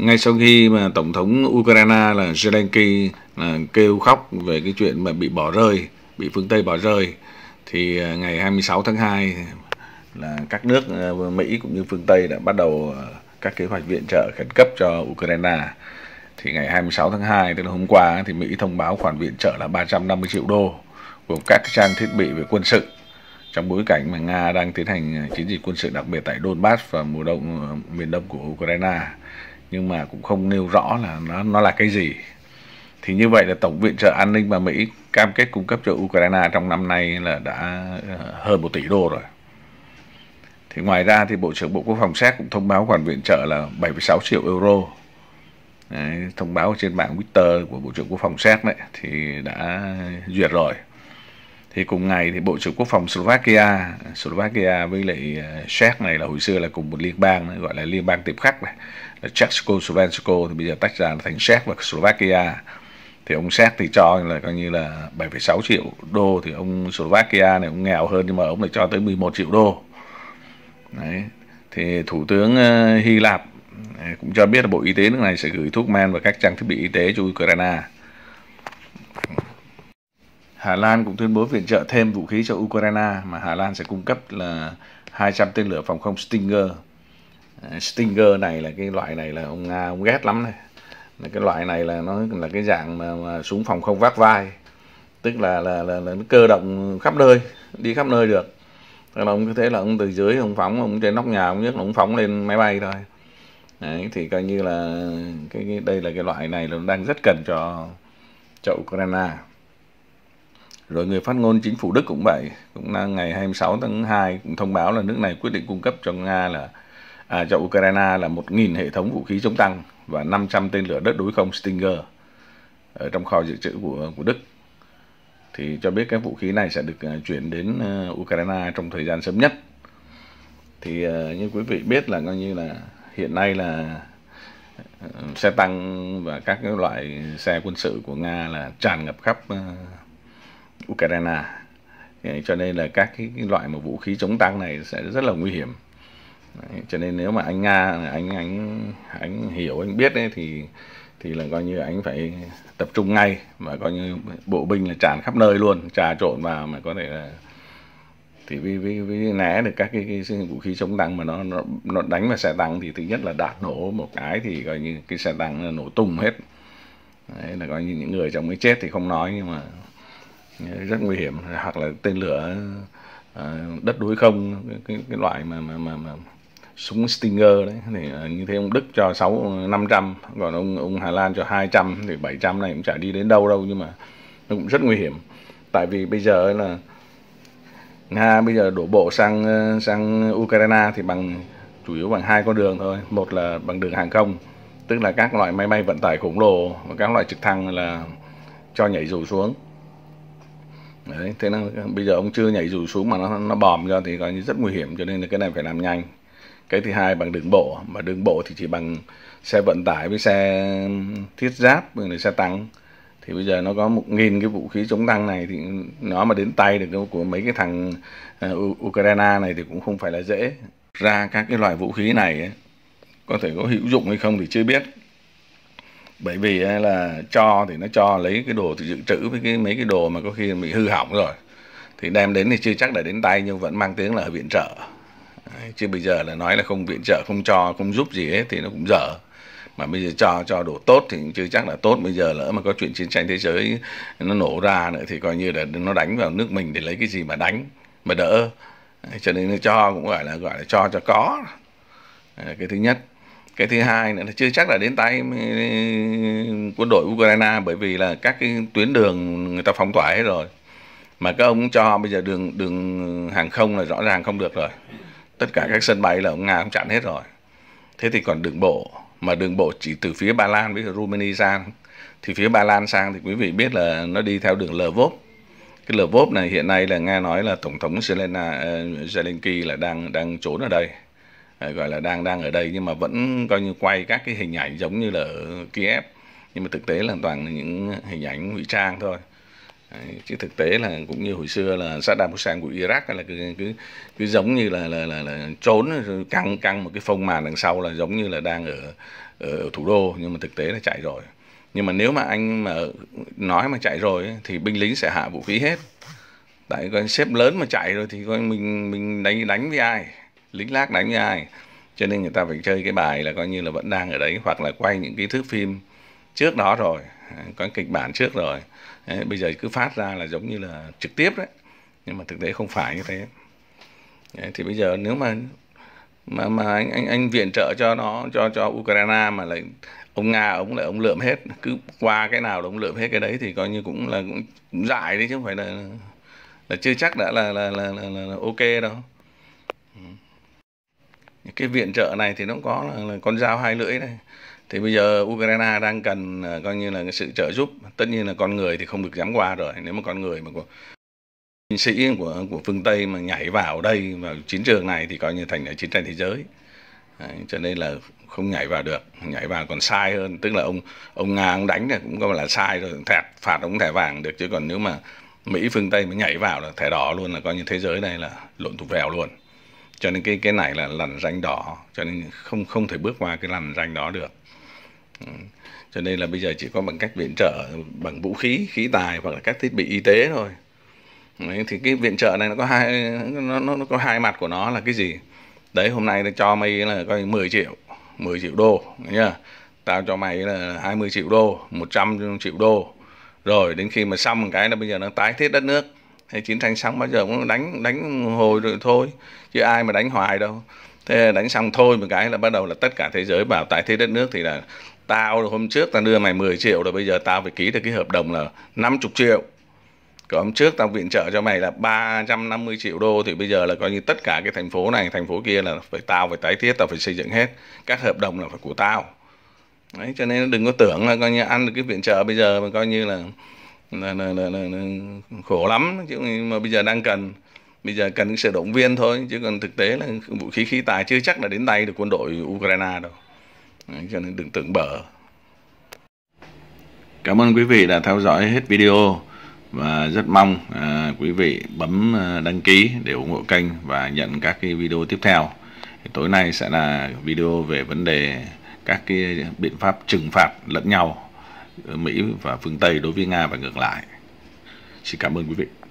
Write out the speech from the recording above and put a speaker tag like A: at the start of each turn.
A: ngay sau khi mà tổng thống Ukraine là Zelensky là kêu khóc về cái chuyện mà bị bỏ rơi, bị phương Tây bỏ rơi thì à, ngày 26 tháng 2 là các nước à, Mỹ cũng như phương Tây đã bắt đầu à, các kế hoạch viện trợ khẩn cấp cho Ukraine. Thì ngày 26 tháng 2 tức là hôm qua thì Mỹ thông báo khoản viện trợ là 350 triệu đô gồm các trang thiết bị về quân sự trong bối cảnh mà Nga đang tiến hành chiến dịch quân sự đặc biệt tại Donbass và mùa đông miền đông của Ukraine nhưng mà cũng không nêu rõ là nó nó là cái gì thì như vậy là tổng viện trợ an ninh mà Mỹ cam kết cung cấp cho Ukraine trong năm nay là đã ờ, hơn một tỷ đô rồi thì ngoài ra thì Bộ trưởng Bộ Quốc phòng Séc cũng thông báo khoản viện trợ là 76 triệu euro đấy, thông báo trên mạng Twitter của Bộ trưởng Quốc phòng Séc đấy thì đã duyệt rồi thì cùng ngày thì bộ trưởng quốc phòng Slovakia Slovakia với lại ờ, Czech này là hồi xưa là cùng một liên bang gọi là liên bang tiệp khắc này là Czechoslovakia thì bây giờ tách ra thành Czech và Slovakia thì ông Séc thì cho là coi như là 7,6 triệu đô thì ông Slovakia này ông nghèo hơn nhưng mà ông lại cho tới 11 triệu đô đấy thì thủ tướng ờ, Hy Lạp ờ, cũng cho biết là bộ y tế nước này sẽ gửi thuốc men và các trang thiết bị y tế cho Ukraine Hà Lan cũng tuyên bố viện trợ thêm vũ khí cho Ukraine mà Hà Lan sẽ cung cấp là 200 tên lửa phòng không Stinger. Ờ, Stinger này là cái loại này là ông Nga ông ghét lắm này. Là cái loại này là nó là cái dạng mà, mà súng phòng không vác vai. Tức là là, là là nó cơ động khắp nơi, đi khắp nơi được. Tức là ông có thể là ông từ dưới ông phóng, ông trên nóc nhà ông nhất là ông phóng lên máy bay thôi. Đấy, thì coi như là cái, cái đây là cái loại này là đang rất cần cho cho Ukraine. Rồi người phát ngôn chính phủ Đức cũng vậy, cũng đang ngày 26 tháng 2 cũng thông báo là nước này quyết định cung cấp cho Nga là à, cho Ukraine là 1.000 hệ thống vũ khí chống tăng và 500 tên lửa đất đối không Stinger ở trong kho dự trữ của của Đức. Thì cho biết cái vũ khí này sẽ được à, chuyển đến ờ, Ukraine trong thời gian sớm nhất. Thì ờ, như quý vị biết là coi như là hiện nay là ờ, xe tăng và các loại xe quân sự của Nga là tràn ngập khắp Ukraine cho nên là các cái loại mà vũ khí chống tăng này sẽ rất là nguy hiểm cho nên nếu mà anh nga anh anh anh hiểu anh biết đấy thì thì là coi như anh phải tập trung ngay mà coi như bộ binh là tràn khắp nơi luôn trà trộn vào mà có thể là thì vì vì vì né được các cái, cái vũ khí chống tăng mà nó nó, nó đánh vào xe tăng thì thứ nhất là đạn nổ một cái thì coi như cái xe tăng nổ tung hết đấy là coi như những người trong mới chết thì không nói nhưng mà rất nguy hiểm hoặc là tên lửa ờ, đất đối không cái, cái loại mà mà mà, mà súng Stinger đấy thì ờ, như thế ông Đức cho 6 500 còn ông ông Hà Lan cho 200 thì 700 này cũng chả đi đến đâu đâu nhưng mà nó cũng rất nguy hiểm tại vì bây giờ là Nga bây giờ đổ bộ sang ờ, sang Ukraine thì bằng chủ yếu bằng hai con đường thôi một là bằng đường hàng không tức là các loại máy bay vận tải khổng lồ và các loại trực thăng là cho nhảy dù xuống đấy thế là bây giờ ông chưa nhảy dù xuống mà nó nó bòm ra thì coi như rất nguy hiểm cho nên là cái này phải làm nhanh cái thứ hai bằng đường bộ mà đường bộ thì chỉ bằng xe vận tải với xe thiết giáp rồi xe tăng thì bây giờ nó có một nghìn cái vũ khí chống tăng này thì nó mà đến tay được của mấy cái thằng à, Ukraine này thì cũng không phải là dễ ra các cái loại vũ khí này ấy, có thể có hữu dụng hay không thì chưa biết bởi vì là cho thì nó cho lấy cái đồ dự trữ với cái mấy cái đồ mà có khi bị hư hỏng rồi thì đem đến thì chưa chắc đã đến tay nhưng vẫn mang tiếng là viện trợ chứ bây giờ là nói là không viện trợ không cho không giúp gì hết thì nó cũng dở mà bây giờ cho cho đồ tốt thì chưa chắc là tốt bây giờ lỡ mà có chuyện chiến tranh thế giới nó nổ ra nữa thì coi như là nó đánh vào nước mình để lấy cái gì mà đánh mà đỡ cho nên nó cho cũng gọi là gọi là cho cho có cái thứ nhất cái thứ hai nữa là chưa chắc là đến tay ừ, quân đội Ukraine bởi vì là các cái tuyến đường người ta phong tỏa hết rồi mà các ông cho bây giờ đường đường hàng không là rõ ràng không được rồi tất cả các sân bay là ông Nga cũng chặn hết rồi thế thì còn đường bộ mà đường bộ chỉ từ phía Ba Lan với Romania sang thì phía Ba Lan sang thì quý vị biết là nó đi theo đường Lvov cái Lvov này hiện nay là nghe nói là tổng thống Zelena, ờ, Zelensky là đang đang trốn ở đây Ờ, gọi là đang đang ở đây nhưng mà vẫn coi như quay các cái hình ảnh giống như là ở Kiev nhưng mà thực tế là toàn là những hình ảnh ngụy trang thôi Đấy, chứ thực tế là cũng như hồi xưa là Saddam Hussein của Iraq là cứ cứ, cứ giống như là là, là là trốn căng căng một cái phông màn đằng sau là giống như là đang ở, ở thủ đô nhưng mà thực tế là chạy rồi nhưng mà nếu mà anh mà nói mà chạy rồi thì binh lính sẽ hạ vũ khí hết tại con xếp lớn mà chạy rồi thì coi mình mình đánh đánh với ai lính lác đánh với ai cho nên người ta phải chơi cái bài là coi như là vẫn đang ở đấy hoặc là quay những cái thước phim trước đó rồi có kịch bản trước rồi đấy, bây giờ cứ phát ra là giống như là trực tiếp đấy nhưng mà thực tế không phải như thế đấy, thì bây giờ nếu mà mà mà anh anh anh viện trợ cho nó cho cho Ukraine mà lại ông Nga ông lại ông lượm hết cứ qua cái nào là ông lượm hết cái đấy thì coi như cũng là cũng, cũng dại đấy chứ không phải là là chưa chắc đã là là là, là, là ok đâu ừ cái viện trợ này thì nó cũng có là, là con dao hai lưỡi này thì bây giờ Ukraine đang cần à, coi như là sự trợ giúp tất nhiên là con người thì không được dám qua rồi nếu mà con người mà của binh sĩ của của phương Tây mà nhảy vào đây vào chiến trường này thì coi như thành là chiến tranh thế giới Đấy, cho nên là không nhảy vào được nhảy vào còn sai hơn tức là ông ông nga ông đánh này cũng gọi là sai rồi thẹt phạt ông thẻ vàng được chứ còn nếu mà mỹ phương tây mà nhảy vào là thẻ đỏ luôn là coi như thế giới này là lộn thục vèo luôn cho nên cái cái này là lằn ranh đỏ cho nên không không thể bước qua cái lằn ranh đó được ừ. cho nên là bây giờ chỉ có bằng cách viện trợ bằng vũ khí khí tài hoặc là các thiết bị y tế thôi thì cái viện trợ này nó có hai nó, nó, nó có hai mặt của nó là cái gì đấy hôm nay nó cho mày là coi 10 triệu 10 triệu đô nhá tao cho mày là 20 triệu đô 100 triệu đô rồi đến khi mà xong một cái là bây giờ nó tái thiết đất nước hay chiến tranh xong bao giờ cũng đánh đánh hồi rồi thôi chứ ai mà đánh hoài đâu thế đánh xong thôi một cái là bắt đầu là tất cả thế giới bảo tại thế đất nước thì là tao hôm trước tao đưa mày 10 triệu rồi bây giờ tao phải ký được cái hợp đồng là 50 triệu còn hôm trước tao viện trợ cho mày là 350 triệu đô thì bây giờ là coi như tất cả cái thành phố này thành phố kia là phải tao phải tái thiết tao phải xây dựng hết các hợp đồng là phải của tao đấy cho nên đừng có tưởng là coi như ăn được cái viện trợ bây giờ mà coi như là là, là, là, là, là khổ lắm chứ mà bây giờ đang cần bây giờ cần những sự động viên thôi chứ còn thực tế là vũ khí khí tài chưa chắc là đến tay được quân đội Ukraine đâu cho nên đừng tưởng bở cảm ơn quý vị đã theo dõi hết video và rất mong à, quý vị bấm à, đăng ký để ủng hộ kênh và nhận các cái video tiếp theo tối nay sẽ là video về vấn đề các cái biện pháp trừng phạt lẫn nhau Mỹ và phương Tây đối với Nga và ngược lại. Xin cảm ơn quý vị.